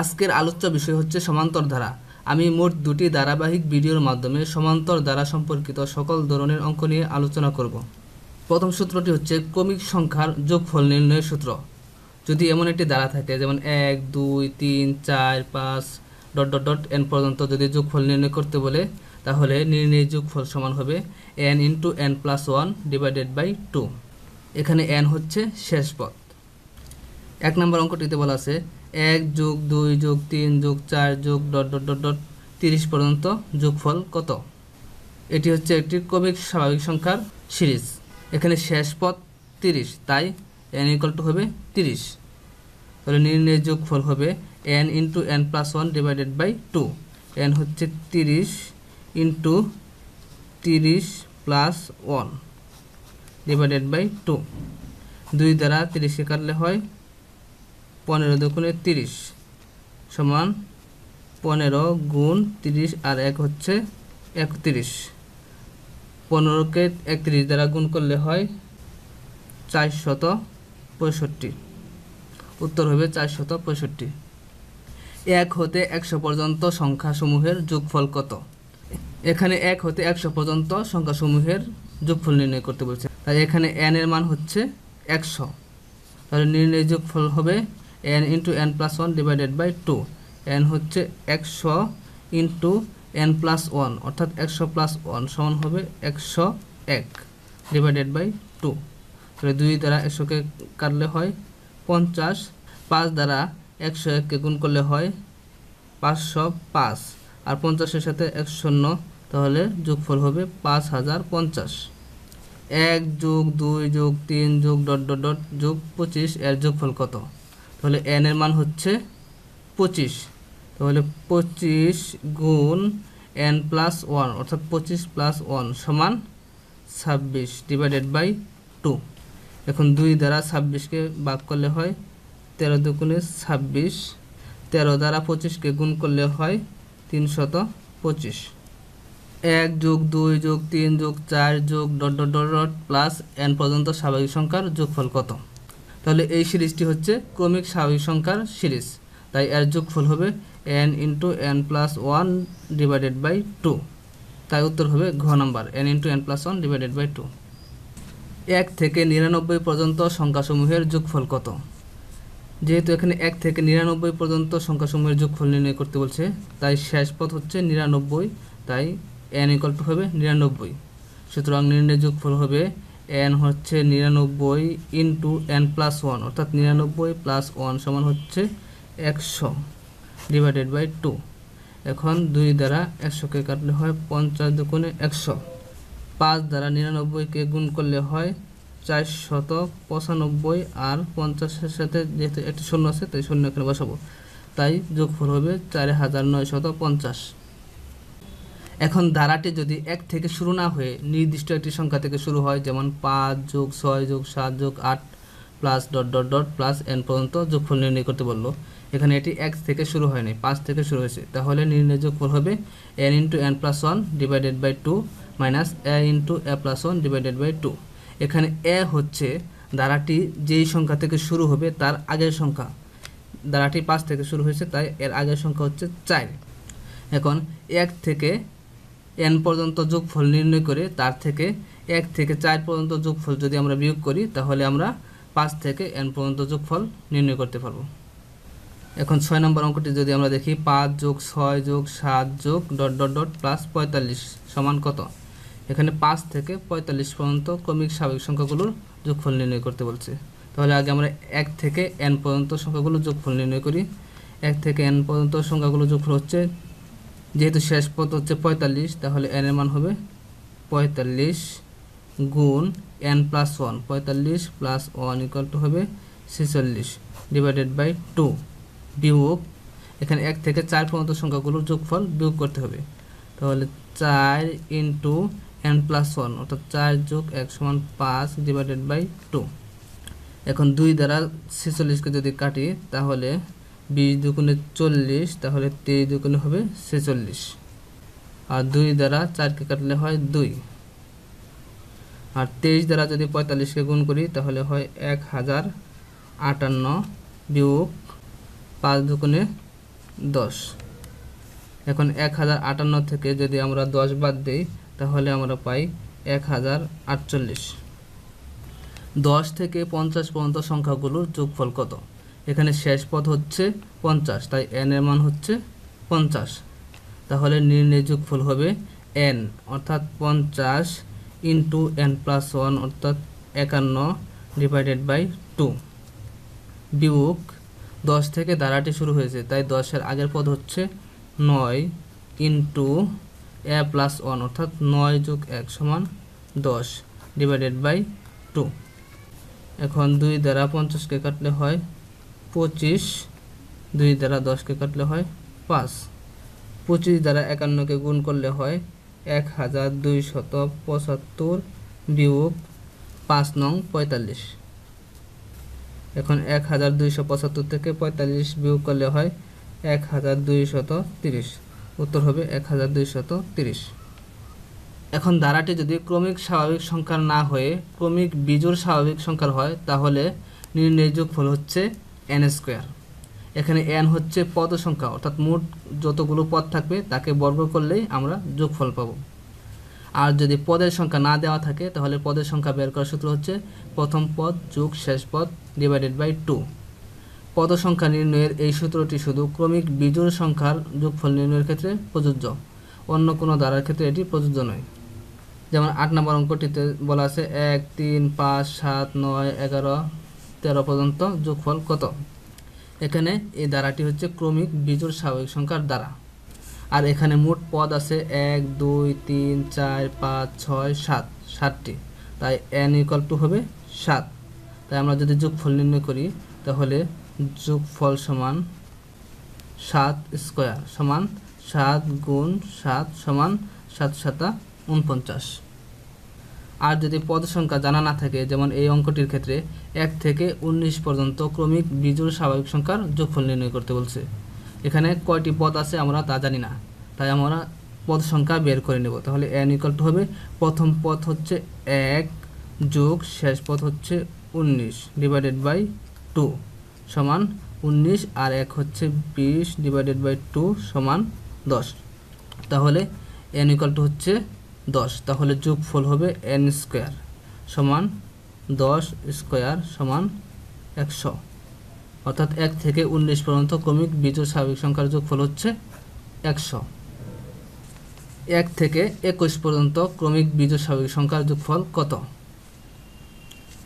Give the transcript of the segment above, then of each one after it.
আজকের আলোচ্য বিষয় হচ্ছে সমান্তর ধারা আমি মোট দুটি ধারাবাহিক ভিডিওর মাধ্যমে সমান্তর ধারা সম্পর্কিত সকল ধরনের অঙ্ক নিয়ে আলোচনা করব প্রথম সূত্রটি হচ্ছে ক্রমিক সংখ্যার যোগফল নির্ণয়ের সূত্র যদি এমন একটি ধারা থাকে যেমন এক দুই তিন চার পাঁচ ডট ডট ডট এন পর্যন্ত যদি যোগফল নির্ণয় করতে বলে তাহলে নির্ণয় যোগফল সমান হবে n into n plus one divided by two এখানে এন হচ্ছে শেষ পথ এক নম্বর অঙ্কটিতে বলা আছে এক যোগ দুই যোগ তিন যোগ চার যোগ ডট ডট ডট ডট তিরিশ পর্যন্ত যোগফল কত এটি হচ্ছে একটি কবিক স্বাভাবিক সংখ্যার সিরিজ এখানে শেষ পথ তিরিশ তাই এন ইকুয়াল টু হবে তিরিশ তাহলে নির্ণয় যোগফল হবে n into n plus one divided by two n হচ্ছে তিরিশ ইন্টু তিরিশ plus one divided by two দুই দ্বারা তিরিশে কাটলে হয় পনেরো দুগুণে তিরিশ সমান পনেরো গুণ তিরিশ আর এক হচ্ছে একত্রিশ পনেরোকে একত্রিশ দ্বারা গুণ করলে হয় চার শত পঁয়ষট্টি উত্তর হবে চার শত পঁয়ষট্টি এক হতে একশো পর্যন্ত সংখ্যাসমূহের যোগফল কত এখানে এক হতে একশো পর্যন্ত সংখ্যাসমূহের যোগফল নির্ণয় করতে বলছে তাই এখানে এন এর মান হচ্ছে একশো তাহলে নির্ণয় যোগফল হবে n into n plus one divided by two n হচ্ছে একশো ইন্টু এন প্লাস ওয়ান অর্থাৎ একশো প্লাস ওয়ান সমান হবে একশো এক ডিভাইডেড বাই টু তাহলে দুই দ্বারা একশোকে কাটলে হয় পঞ্চাশ পাঁচ দ্বারা একশো এককে গুণ করলে হয় পাঁচশো পাঁচ আর পঞ্চাশের সাথে একশো শূন্য তাহলে যোগফল হবে পাঁচ হাজার পঞ্চাশ এক যোগ দুই যোগ তিন যোগ ডট ডট ডট যোগ পঁচিশ এর যোগফল কত তাহলে এন এর মান হচ্ছে পঁচিশ তাহলে পঁচিশ গুণ এন প্লাস ওয়ান অর্থাৎ পঁচিশ প্লাস ওয়ান সমান ছাব্বিশ ডিভাইডেড বাই টু এখন দুই দ্বারা ছাব্বিশকে বাদ করলে হয় তেরো দুগুণে ছাব্বিশ তেরো দ্বারা পঁচিশকে গুণ করলে হয় তিনশত পঁচিশ এক যোগ দুই যোগ তিন যোগ চার যোগ dot dot dot plus n পর্যন্ত স্বাভাবিক সংখ্যার যোগফল কত তাহলে এই সিরিজটি হচ্ছে ক্রমিক স্বাভাবিক সংখ্যার সিরিজ তাই এর যোগফল হবে n into n plus one divided by two তাই উত্তর হবে ঘ number n into n plus one divided by two এক থেকে নিরানব্বই পর্যন্ত সংখ্যাসমূহের যোগফল কত যেহেতু এখানে এক থেকে নিরানব্বই পর্যন্ত সংখ্যাসমূহের যোগফল নির্ণয় করতে বলছে তাই শেষ পথ হচ্ছে নিরানব্বই তাই এন ইকল্প হবে নিরানব্বই সুতরাং নির্ণয় যোগফল হবে এন হচ্ছে নিরানব্বই ইন্টু এন প্লাস ওয়ান অর্থাৎ নিরানব্বই প্লাস ওয়ান সমান হচ্ছে একশো ডিভাইডেড বাই টু এখন দুই দ্বারা একশোকে কাটলে হয় পঞ্চাশ দুগুণে একশো পাঁচ দ্বারা নিরানব্বইকে গুণ করলে হয় চার শত পঁচানব্বই আর পঞ্চাশের সাথে যেহেতু একটি শূন্য আছে তাই শূন্য এখানে বসাবো তাই যোগফল হবে চার হাজার নয় শত পঞ্চাশ এখন ধারাটি যদি এক থেকে শুরু না হয়ে নির্দিষ্ট একটি সংখ্যা থেকে শুরু হয় যেমন পাঁচ যোগ ছয় যোগ সাত যোগ আট plus dot dot dot plus n পর্যন্ত যোগফল নির্ণয় করতে বললো এখানে এটি এক থেকে শুরু হয়নি পাঁচ থেকে শুরু হয়েছে তাহলে নির্ণয় যোগফল হবে n into n plus one divided by two minus a into a plus one divided by two এখানে এ হচ্ছে ধারাটি যেই সংখ্যা থেকে শুরু হবে তার আগের সংখ্যা ধারাটি পাঁচ থেকে শুরু হয়েছে তাই এর আগের সংখ্যা হচ্ছে চার এখন এক থেকে এন পর্যন্ত যোগফল নির্ণয় করে তার থেকে এক থেকে চার পর্যন্ত যোগফল যদি আমরা বিয়োগ করি তাহলে আমরা পাঁচ থেকে এন পর্যন্ত যোগফল নির্ণয় করতে পারবো এখন ছয় নম্বর অঙ্কটি যদি আমরা দেখি পাঁচ যোগ ছয় যোগ সাত যোগ ডট ডট ডট প্লাস পঁয়তাল্লিশ সমান কত এখানে পাঁচ থেকে পঁয়তাল্লিশ পর্যন্ত ক্রমিক স্বাভাবিক সংখ্যাগুলোর যোগফল নির্ণয় করতে বলছে তাহলে আগে আমরা এক থেকে এন পর্যন্ত সংখ্যাগুলো যোগফল নির্ণয় করি এক থেকে এন পর্যন্ত সংখ্যাগুলো যোগফল হচ্ছে যেহেতু শেষ পদ হচ্ছে পঁয়তাল্লিশ তাহলে এন এর মান হবে পঁয়তাল্লিশ গুণ এন প্লাস ওয়ান পঁয়তাল্লিশ প্লাস ওয়ান ইকুয়াল টু হবে ছেচল্লিশ ডিভাইডেড বাই টু বিয়োগ এখানে এক থেকে চার পর্যন্ত সংখ্যাগুলোর যোগফল বিয়োগ করতে হবে তাহলে চার ইন্টু এন প্লাস ওয়ান অর্থাৎ চার যোগ এক সমান পাঁচ ডিভাইডেড বাই টু এখন দুই দ্বারা ছেচল্লিশকে যদি কাটি তাহলে বিশ দুগুণে চল্লিশ তাহলে তেইশ দুগুণে হবে ছেচল্লিশ আর দুই দ্বারা চারকে কাটলে হয় দুই আর তেইশ দ্বারা যদি পঁয়তাল্লিশকে গুণ করি তাহলে হয় এক হাজার আটান্ন বিয়োগ পাঁচ দুগুণে দশ এখন এক হাজার আটান্ন থেকে যদি আমরা দশ বাদ দিই তাহলে আমরা পাই এক হাজার আটচল্লিশ দশ থেকে পঞ্চাশ পর্যন্ত সংখ্যাগুলোর যোগফল কত এখানে শেষ পদ হচ্ছে পঞ্চাশ তাই এন এর মান হচ্ছে পঞ্চাশ তাহলে নির্ণয় যোগফল হবে এন অর্থাৎ পঞ্চাশ ইন্টু এন প্লাস ওয়ান অর্থাৎ একান্ন ডিভাইডেড বাই টু বিয়োগ দশ থেকে ধারাটি শুরু হয়েছে তাই দশের আগের পদ হচ্ছে নয় ইন্টু এ প্লাস ওয়ান অর্থাৎ নয় যোগ এক সমান দশ ডিভাইডেড বাই টু এখন দুই দ্বারা পঞ্চাশকে কাটলে হয় পঁচিশ দুই দ্বারা দশকে কাটলে হয় পাঁচ পঁচিশ দ্বারা একান্নকে গুণ করলে হয় এক হাজার দুই শত পঁচাত্তর বিয়োগ পাঁচ নং পঁয়তাল্লিশ এখন এক হাজার দুইশো পঁচাত্তর থেকে পঁয়তাল্লিশ বিয়োগ করলে হয় এক হাজার দুইশত তিরিশ উত্তর হবে এক হাজার দুইশত তিরিশ এখন দ্বারাটি যদি ক্রমিক স্বাভাবিক সংখ্যার না হয়ে ক্রমিক বিজোড় স্বাভাবিক সংখ্যার হয় তাহলে নির্ণয় যোগফল হচ্ছে এন স্কোয়ার এখানে এন হচ্ছে পদ সংখ্যা অর্থাৎ মোট যতগুলো পদ থাকবে তাকে বর্গ করলেই আমরা যোগফল পাব আর যদি পদের সংখ্যা না দেওয়া থাকে তাহলে পদের সংখ্যা বের করার সূত্র হচ্ছে প্রথম পদ যোগ শেষ পদ ডিভাইডেড বাই টু পদ সংখ্যা নির্ণয়ের এই সূত্রটি শুধু ক্রমিক বিজোড় সংখ্যার যোগফল নির্ণয়ের ক্ষেত্রে প্রযোজ্য অন্য কোনো দ্বারার ক্ষেত্রে এটি প্রযোজ্য নয় যেমন আট নম্বর অঙ্কটিতে বলা আছে এক তিন পাঁচ সাত নয় এগারো তেরো পর্যন্ত যোগফল কত এখানে এই দ্বারাটি হচ্ছে ক্রমিক বিজোড় স্বাভাবিক সংখ্যার দ্বারা আর এখানে মোট পদ আছে এক দুই তিন চার পাঁচ ছয় সাত সাতটি তাই এন ইকুয়াল টু হবে সাত তাই আমরা যদি যোগফল নির্ণয় করি তাহলে যোগফল সমান সাত স্কোয়ার সমান সাত গুণ সাত সমান সাত সাতা উনপঞ্চাশ আর যদি পদ সংখ্যা জানা না থাকে যেমন এই অঙ্কটির ক্ষেত্রে এক থেকে ১৯ পর্যন্ত ক্রমিক বিজোড় স্বাভাবিক সংখ্যার যোগফল নির্ণয় করতে বলছে এখানে কয়টি পদ আছে আমরা তা জানি না তাই আমরা পদ সংখ্যা বের করে নেব তাহলে এন ইকাল টু হবে প্রথম পথ হচ্ছে এক যোগ শেষ পথ হচ্ছে ১৯ ডিভাইডেড বাই টু সমান ১৯ আর এক হচ্ছে ২০ ডিভাইডেড বাই টু সমান দশ তাহলে এন ইকাল টু হচ্ছে দশ তাহলে যোগফল হবে এন স্কোয়ার সমান দশ স্কোয়ার সমান একশো অর্থাৎ এক থেকে উনিশ পর্যন্ত ক্রমিক বিজোড় স্বাভাবিক সংখ্যার যোগফল হচ্ছে একশো এক থেকে একুশ পর্যন্ত ক্রমিক বিজোড় স্বাভাবিক সংখ্যার যোগফল কত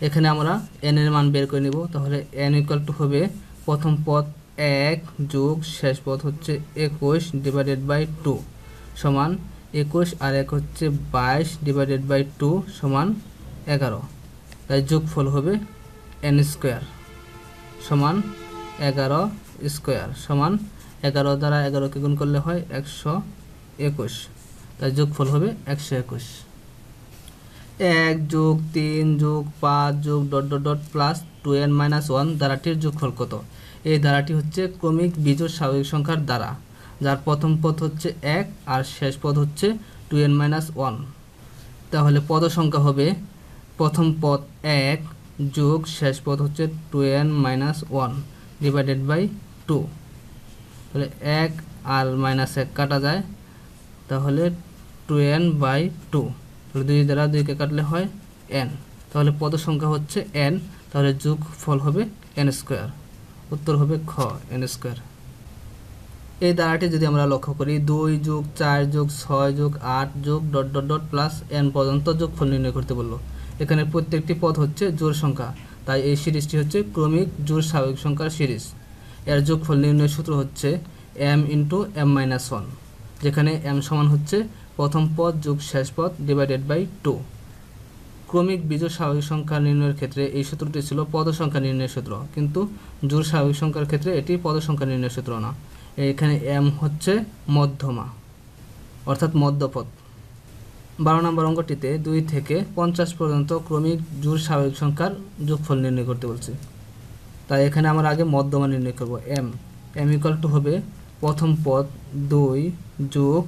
এখানে আমরা এন এর মান বের করে নেব তাহলে এন ইকুয়াল টু হবে প্রথম পথ এক যোগ শেষ পথ হচ্ছে একুশ ডিভাইডেড বাই টু সমান একুশ আর এক হচ্ছে বাইশ ডিভাইডেড বাই টু সমান এগারো তাই যোগফল হবে এন স্কোয়ার সমান এগারো স্কোয়ার সমান এগারো দ্বারা এগারোকে গুণ করলে হয় একশো একুশ তাই যোগফল হবে একশো একুশ এক যোগ তিন যোগ পাঁচ যোগ dot dot dot plus two n minus one ধারাটির যোগফল কত এই ধারাটি হচ্ছে ক্রমিক বীজ স্বাভাবিক সংখ্যার দ্বারা যার প্রথম পদ হচ্ছে এক আর শেষ পদ হচ্ছে টু এন মাইনাস ওয়ান তাহলে পদ সংখ্যা হবে প্রথম পদ এক যোগ শেষ পদ হচ্ছে two n minus one divided by two তাহলে এক আর মাইনাস এক কাটা যায় তাহলে টু এন বাই টু দুই দ্বারা দুইকে কাটলে হয় এন তাহলে পদ সংখ্যা হচ্ছে এন তাহলে যোগ ফল হবে এন স্কোয়ার উত্তর হবে খ এন স্কোয়ার এই ধারাটি যদি আমরা লক্ষ্য করি দুই যোগ চার যোগ ছয় যোগ আট যোগ dot dot dot plus n পর্যন্ত যোগফল নির্ণয় করতে বললো এখানে প্রত্যেকটি পদ হচ্ছে জোড় সংখ্যা তাই এই সিরিজটি হচ্ছে ক্রমিক জোর স্বাভাবিক সংখ্যার সিরিজ এর যোগফল নির্ণয় সূত্র হচ্ছে m into m minus one যেখানে এম সমান হচ্ছে প্রথম পদ যোগ শেষ পদ ডিভাইডেড বাই টু ক্রমিক বিজোড় স্বাভাবিক সংখ্যা নির্ণয়ের ক্ষেত্রে এই সূত্রটি ছিল পদ সংখ্যা নির্ণয় সূত্র কিন্তু জোড় স্বাভাবিক সংখ্যার ক্ষেত্রে এটি পদ সংখ্যা নির্ণয় সূত্র না এখানে এম হচ্ছে মধ্যমা অর্থাৎ মধ্যপথ বারো নম্বর অঙ্কটিতে দুই থেকে পঞ্চাশ পর্যন্ত ক্রমিক জোর স্বাভাবিক সংখ্যার যোগফল নির্ণয় করতে বলছে তাই এখানে আমরা আগে মধ্যমা নির্ণয় করব এম এম ইকাল টু হবে প্রথম পথ দুই যোগ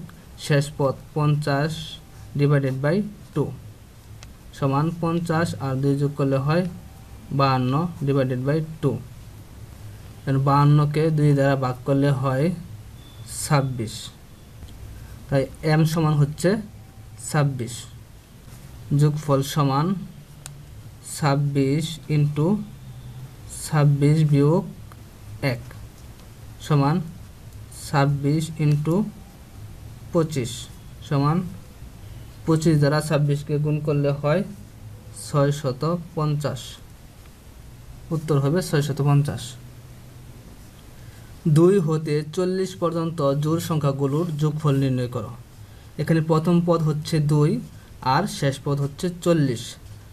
শেষ পথ পঞ্চাশ ডিভাইডেড বাই টু সমান পঞ্চাশ আর দুই যোগ করলে হয় বাহান্ন ডিভাইডেড বাই টু বাহান্নকে দুই দ্বারা ভাগ করলে হয় ছাব্বিশ তাই এম সমান হচ্ছে ছাব্বিশ যোগফল সমান ছাব্বিশ ইন্টু ছাব্বিশ বিয়োগ এক সমান ছাব্বিশ ইন্টু পঁচিশ সমান পঁচিশ দ্বারা ছাব্বিশকে গুণ করলে হয় ছয় পঞ্চাশ উত্তর হবে ছয় পঞ্চাশ দুই হতে চল্লিশ পর্যন্ত জোড় সংখ্যাগুলোর যোগফল নির্ণয় করো এখানে প্রথম পদ হচ্ছে দুই আর শেষ পদ হচ্ছে চল্লিশ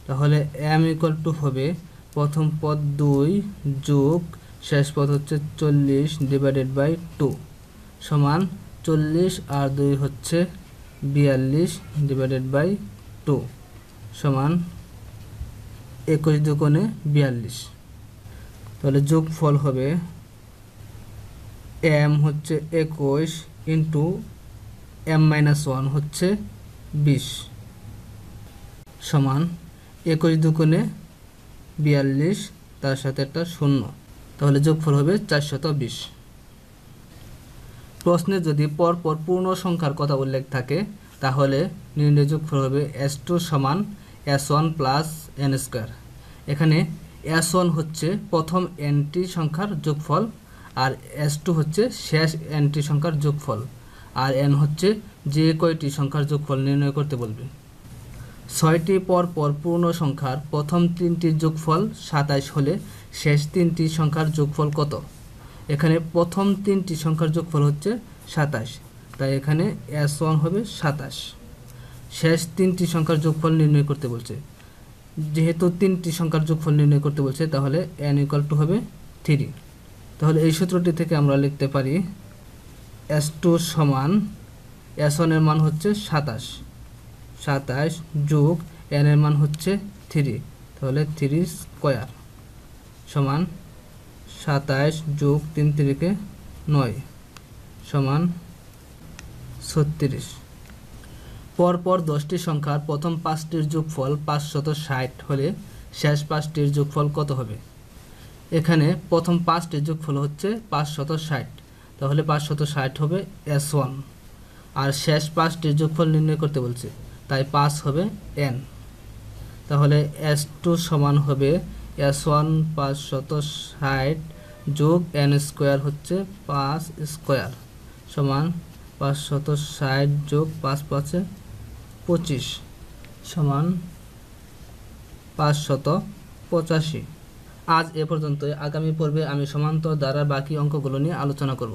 তাহলে এম ইকুয়াল টু হবে প্রথম পদ দুই যোগ শেষ পদ হচ্ছে চল্লিশ ডিভাইডেড বাই টু সমান চল্লিশ আর দুই হচ্ছে বিয়াল্লিশ ডিভাইডেড বাই টু সমান একুশ দুকোণে বিয়াল্লিশ তাহলে যোগফল হবে এম হচ্ছে একুশ ইন্টু এম মাইনাস ওয়ান হচ্ছে বিশ সমান একুশ দুকোণে বিয়াল্লিশ তার সাথে একটা শূন্য তাহলে যোগফল হবে চারশত বিশ প্রশ্নে যদি পরপর পূর্ণ সংখ্যার কথা উল্লেখ থাকে তাহলে নির্ণয় যোগফল হবে এস টু সমান s one plus n square এখানে এস ওয়ান হচ্ছে প্রথম এনটি সংখ্যার যোগফল আর এস টু হচ্ছে শেষ এনটি সংখ্যার যোগফল আর এন হচ্ছে যে কয়টি সংখ্যার যোগফল নির্ণয় করতে বলবে ছয়টি পরপর পূর্ণ সংখ্যার প্রথম তিনটি যোগফল সাতাশ হলে শেষ তিনটি সংখ্যার যোগফল কত এখানে প্রথম তিনটি সংখ্যার যোগফল হচ্ছে সাতাশ তাই এখানে এস ওয়ান হবে সাতাশ শেষ তিনটি সংখ্যার যোগফল নির্ণয় করতে বলছে যেহেতু তিনটি সংখ্যার যোগফল নির্ণয় করতে বলছে তাহলে এন ইকাল টু হবে থ্রি তাহলে এই সূত্রটি থেকে আমরা লিখতে পারি এস টু সমান এস ওয়ানের মান হচ্ছে সাতাশ সাতাশ যোগ এনের মান হচ্ছে থ্রি তাহলে থ্রি স্কোয়ার সমান সাতাশ যোগ তিন তিরিকে নয় সমান ছত্রিশ পরপর দশটি সংখ্যার প্রথম পাঁচটির যোগফল পাঁচশত ষাট হলে শেষ পাঁচটির যোগফল কত হবে এখানে প্রথম পাঁচটির যোগফল হচ্ছে পাঁচ শত ষাট তাহলে পাঁচ শত ষাট হবে এস ওয়ান আর শেষ পাঁচটির যোগফল নির্ণয় করতে বলছে তাই পাঁচ হবে এন তাহলে এস টু সমান হবে এস ওয়ান পাঁচ শত ষাট যোগ এন স্কোয়ার হচ্ছে পাঁচ স্কোয়ার সমান পাঁচ শত ষাট যোগ পাঁচ পাঁচে পঁচিশ সমান পাঁচ শত পঁচাশি আজ এ পর্যন্ত আগামী পর্বে আমি সমান্তর দ্বারা বাকি অঙ্কগুলো নিয়ে আলোচনা করব